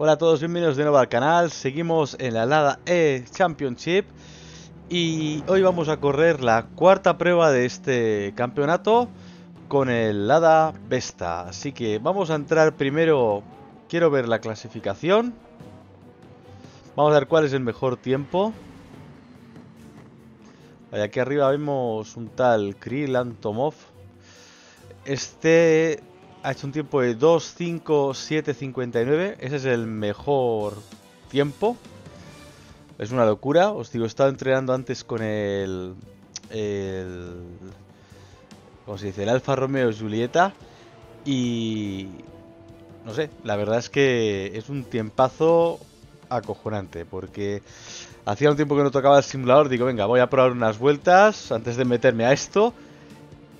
Hola a todos, bienvenidos de nuevo al canal. Seguimos en la Lada E Championship y hoy vamos a correr la cuarta prueba de este campeonato con el Lada Vesta. Así que vamos a entrar primero, quiero ver la clasificación. Vamos a ver cuál es el mejor tiempo. Allá aquí arriba vemos un tal Kril Antomov. Este ha hecho un tiempo de 7, 59 Ese es el mejor tiempo. Es una locura. Os digo, he estado entrenando antes con el. el ¿Cómo se dice? El Alfa Romeo Julieta. Y. No sé, la verdad es que es un tiempazo acojonante. Porque hacía un tiempo que no tocaba el simulador. Digo, venga, voy a probar unas vueltas antes de meterme a esto.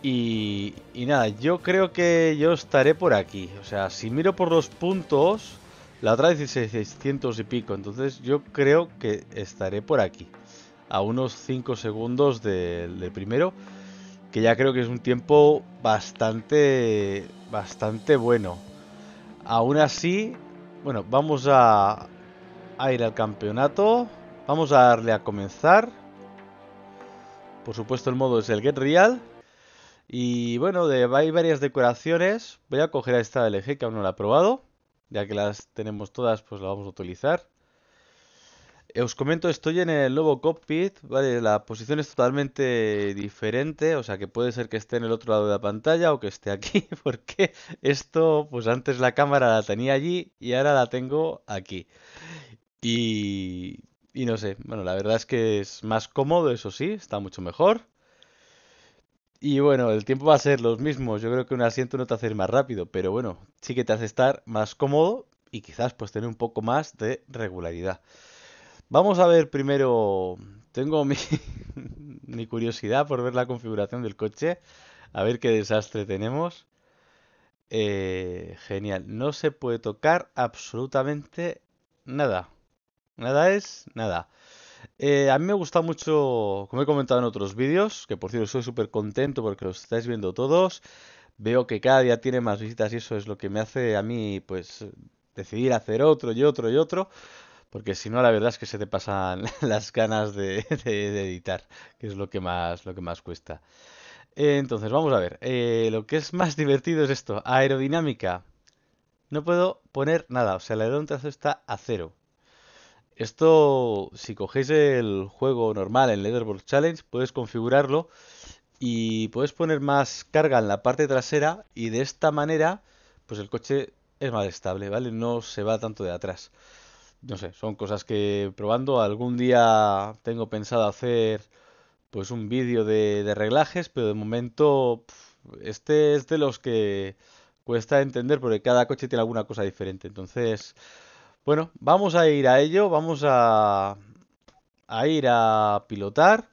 Y, nada, yo creo que yo estaré por aquí. O sea, si miro por los puntos, la otra dice 600 y pico. Entonces yo creo que estaré por aquí. A unos 5 segundos del primero. Que ya creo que es un tiempo bastante, bastante bueno. Aún así, bueno, vamos a, a ir al campeonato. Vamos a darle a comenzar. Por supuesto el modo es el Get Real. Y bueno, de, hay varias decoraciones. Voy a coger esta LG que aún no la he probado. Ya que las tenemos todas, pues la vamos a utilizar. Eh, os comento, estoy en el nuevo cockpit, ¿vale? La posición es totalmente diferente, o sea que puede ser que esté en el otro lado de la pantalla o que esté aquí, porque esto, pues antes la cámara la tenía allí y ahora la tengo aquí. Y, y no sé, bueno, la verdad es que es más cómodo, eso sí, está mucho mejor. Y bueno, el tiempo va a ser los mismos. Yo creo que un asiento no te hace ir más rápido, pero bueno, sí que te hace estar más cómodo y quizás pues tener un poco más de regularidad. Vamos a ver primero, tengo mi, mi curiosidad por ver la configuración del coche, a ver qué desastre tenemos. Eh, genial, no se puede tocar absolutamente nada. Nada es nada. Eh, a mí me gusta mucho, como he comentado en otros vídeos, que por cierto soy súper contento porque los estáis viendo todos. Veo que cada día tiene más visitas y eso es lo que me hace a mí, pues, decidir hacer otro y otro y otro. Porque si no, la verdad es que se te pasan las ganas de, editar, que es lo que más, lo que más cuesta. entonces, vamos a ver. Eh, lo que es más divertido es esto. Aerodinámica. No puedo poner nada, o sea, el aerodinámico está a cero. Esto, si cogéis el juego normal en Leaderboard Challenge, puedes configurarlo y puedes poner más carga en la parte trasera y de esta manera, pues el coche es más estable, ¿vale? No se va tanto de atrás. No sé, son cosas que probando. Algún día tengo pensado hacer pues un vídeo de, reglajes, pero de momento este es de los que cuesta entender porque cada coche tiene alguna cosa diferente. Entonces, bueno, vamos a ir a ello, vamos a, ir a pilotar.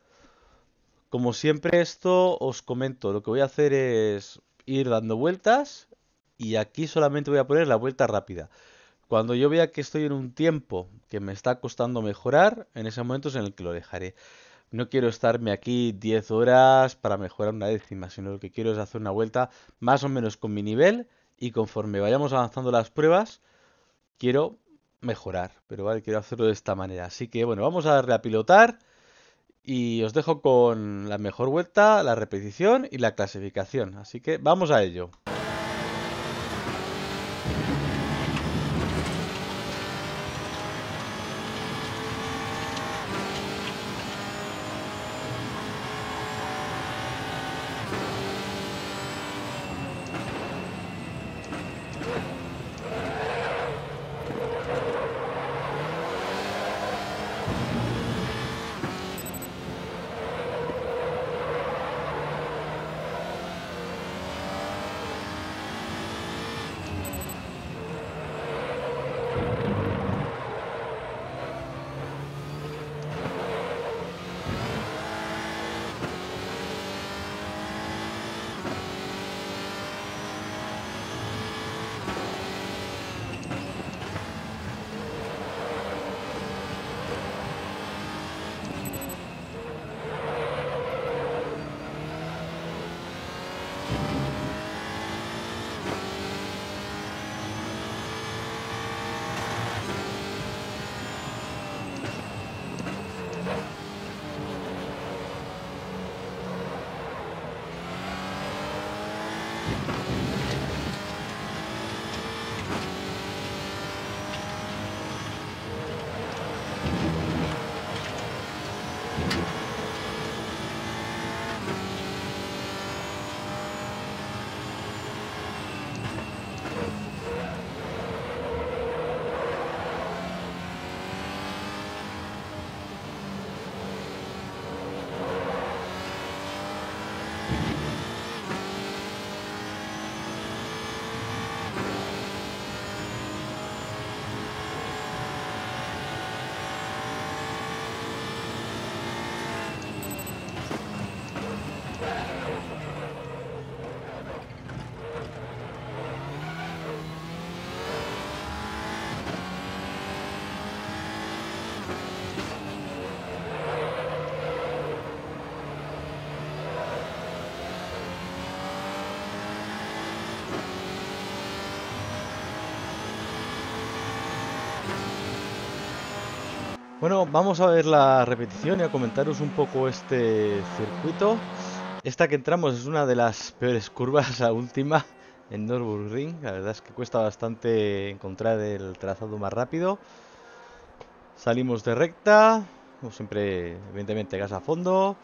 Como siempre esto os comento, lo que voy a hacer es ir dando vueltas y aquí solamente voy a poner la vuelta rápida. Cuando yo vea que estoy en un tiempo que me está costando mejorar, en ese momento es en el que lo dejaré. No quiero estarme aquí 10 horas para mejorar una décima, sino lo que quiero es hacer una vuelta más o menos con mi nivel y conforme vayamos avanzando las pruebas, quiero mejorar. Pero vale, quiero hacerlo de esta manera. Así que bueno, vamos a darle a pilotar. Y os dejo con la mejor vuelta, la repetición y la clasificación. Así que vamos a ello. Bueno, vamos a ver la repetición y a comentaros un poco este circuito. Esta que entramos es una de las peores curvas, la última, en Nürburgring. La verdad es que cuesta bastante encontrar el trazado más rápido. Salimos de recta, como siempre, evidentemente gas a fondo.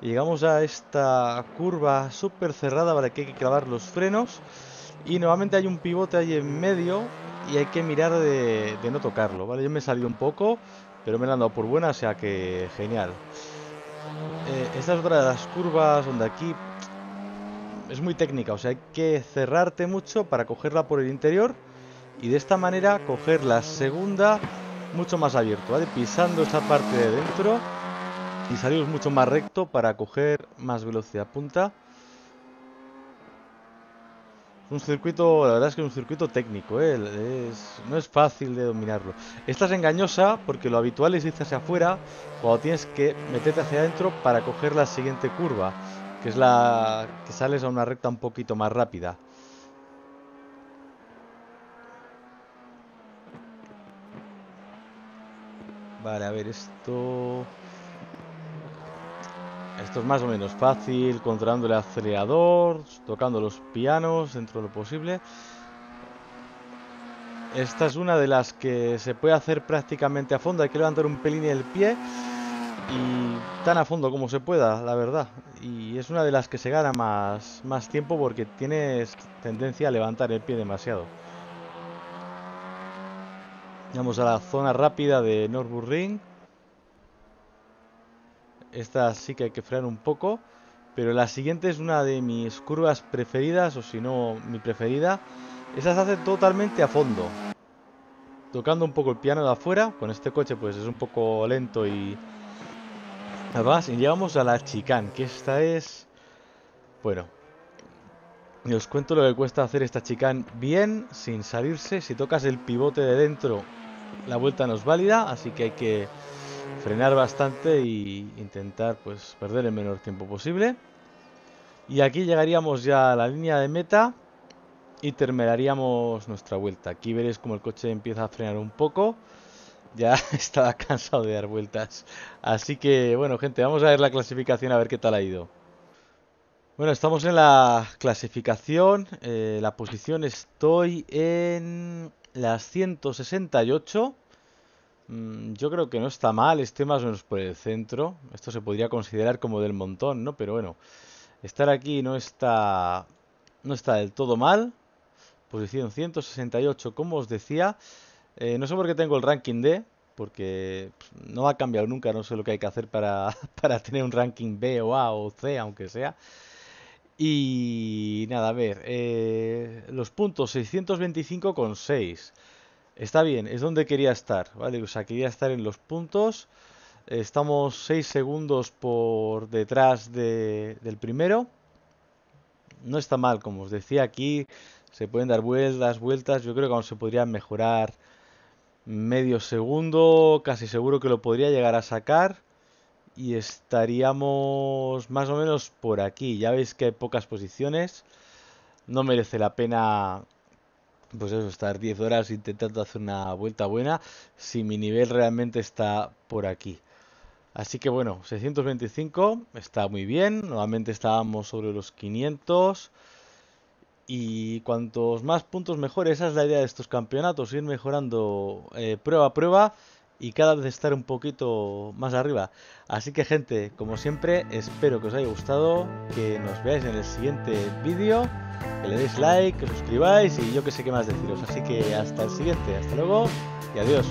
Y llegamos a esta curva súper cerrada para que hay que clavar los frenos. Y nuevamente hay un pivote ahí en medio y hay que mirar de, no tocarlo, ¿vale? Yo me salí un poco, pero me la han dado por buena, o sea que genial. Eh, esta es otra de las curvas donde aquí es muy técnica, o sea, hay que cerrarte mucho para cogerla por el interior y de esta manera coger la segunda mucho más abierto, ¿vale? Pisando esta parte de dentro y salimos mucho más recto para coger más velocidad punta. Un circuito, la verdad es que es un circuito técnico, ¿eh? no es fácil de dominarlo. Esta es engañosa porque lo habitual es irse hacia afuera cuando tienes que meterte hacia adentro para coger la siguiente curva, que es la que sales a una recta un poquito más rápida. Vale, a ver, esto... Esto es más o menos fácil, controlando el acelerador, tocando los pianos dentro de lo posible. Esta es una de las que se puede hacer prácticamente a fondo, hay que levantar un pelín el pie y tan a fondo como se pueda, la verdad. Y es una de las que se gana más, tiempo porque tienes tendencia a levantar el pie demasiado. Vamos a la zona rápida de Norburring Ring. Esta sí que hay que frenar un poco. Pero la siguiente es una de mis curvas preferidas, o si no, mi preferida. Esa se hace totalmente a fondo. Tocando un poco el piano de afuera. Con este coche pues es un poco lento y... Además, y llegamos a la chicán que esta es... Bueno. Y os cuento lo que cuesta hacer esta chicán bien, sin salirse. Si tocas el pivote de dentro, la vuelta no es válida, así que hay que frenar bastante e intentar pues perder el menor tiempo posible. Y aquí llegaríamos ya a la línea de meta y terminaríamos nuestra vuelta. Aquí veréis como el coche empieza a frenar un poco. Ya estaba cansado de dar vueltas. Así que bueno gente, vamos a ver la clasificación a ver qué tal ha ido. Bueno, estamos en la clasificación. Eh, la posición estoy en las 168. Mm, yo creo que no está mal, esté más o menos por el centro. Esto se podría considerar como del montón, ¿no? Pero bueno, estar aquí no está, no está del todo mal. Posición 168, como os decía. Eh, no sé por qué tengo el ranking D, porque no ha cambiado nunca, no sé lo que hay que hacer para, tener un ranking B o A o C, aunque sea. Y nada, a ver, eh, los puntos 625 con 6. Está bien, es donde quería estar, ¿vale? O sea, quería estar en los puntos. Estamos 6 segundos por detrás del primero. No está mal, como os decía aquí, se pueden dar vueltas, vueltas. Yo creo que aún se podría mejorar medio segundo, casi seguro que lo podría llegar a sacar. Y estaríamos más o menos por aquí. Ya veis que hay pocas posiciones. No merece la pena pues eso, estar 10 horas intentando hacer una vuelta buena si mi nivel realmente está por aquí. Así que bueno, 625 está muy bien, nuevamente estábamos sobre los 500 y cuantos más puntos mejores esa es la idea de estos campeonatos, ir mejorando eh, prueba a prueba y cada vez estar un poquito más arriba. Así que gente, como siempre, espero que os haya gustado, que nos veáis en el siguiente vídeo que le deis like, que suscribáis y yo que sé qué más deciros. Así que hasta el siguiente, hasta luego y adiós.